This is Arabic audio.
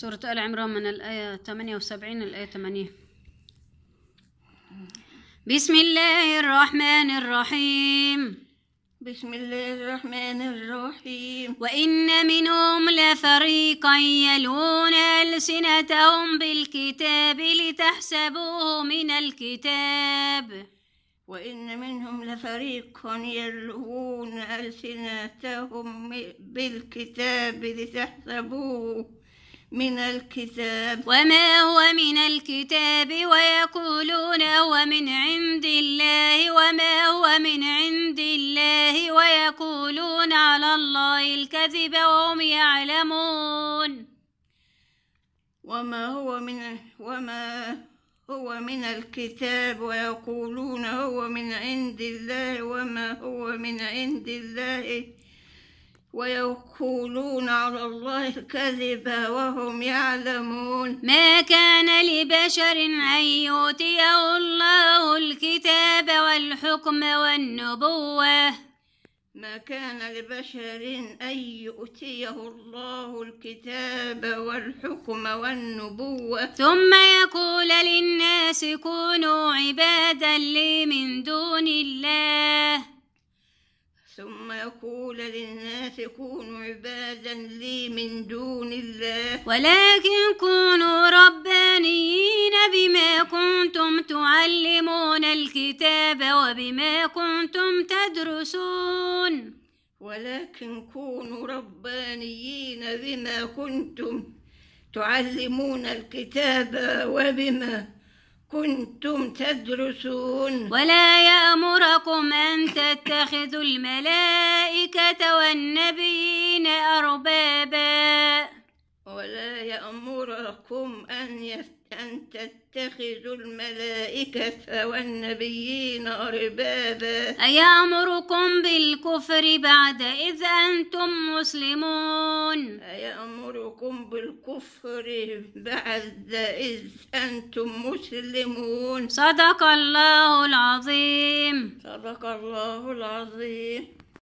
سورة آل عمران من الآية 78 الآية 8 بسم الله الرحمن الرحيم بسم الله الرحمن الرحيم وإن منهم لفريقا يلون ألسنتهم بالكتاب لتحسبوه من الكتاب وإن منهم لفريقا يلون ألسنتهم بالكتاب لتحسبوه من الكتاب وما هو من الكتاب ويقولون هو من عند الله وما هو من عند الله ويقولون على الله الكذب وهم يعلمون وما هو من وما هو من الكتاب ويقولون هو من عند الله وما هو من عند الله ويقولون على الله الكذب وهم يعلمون ما كان لبشر أن يؤتيه الله الكتاب والحكم والنبوة ما كان لبشر أن يؤتيه الله الكتاب والحكم والنبوة ثم يقول للناس كونوا عبادا لي من دون الله ثم يقول للناس كونوا عبادا لي من دون الله ولكن كونوا ربانيين بما كنتم تعلمون الكتاب وبما كنتم تدرسون ولكن كونوا ربانيين بما كنتم تعلمون الكتاب وبما كنتم تدرسون ولا يأمركم أن تتخذوا الملائكة والنبيين أربابا ولا يأمركم أن يتخذوا أن تتخذوا الملائكة والنبيين أربابا أيأمركم بالكفر بعد إذ أنتم مسلمون أيأمركم بالكفر بعد إذ أنتم مسلمون صدق الله العظيم صدق الله العظيم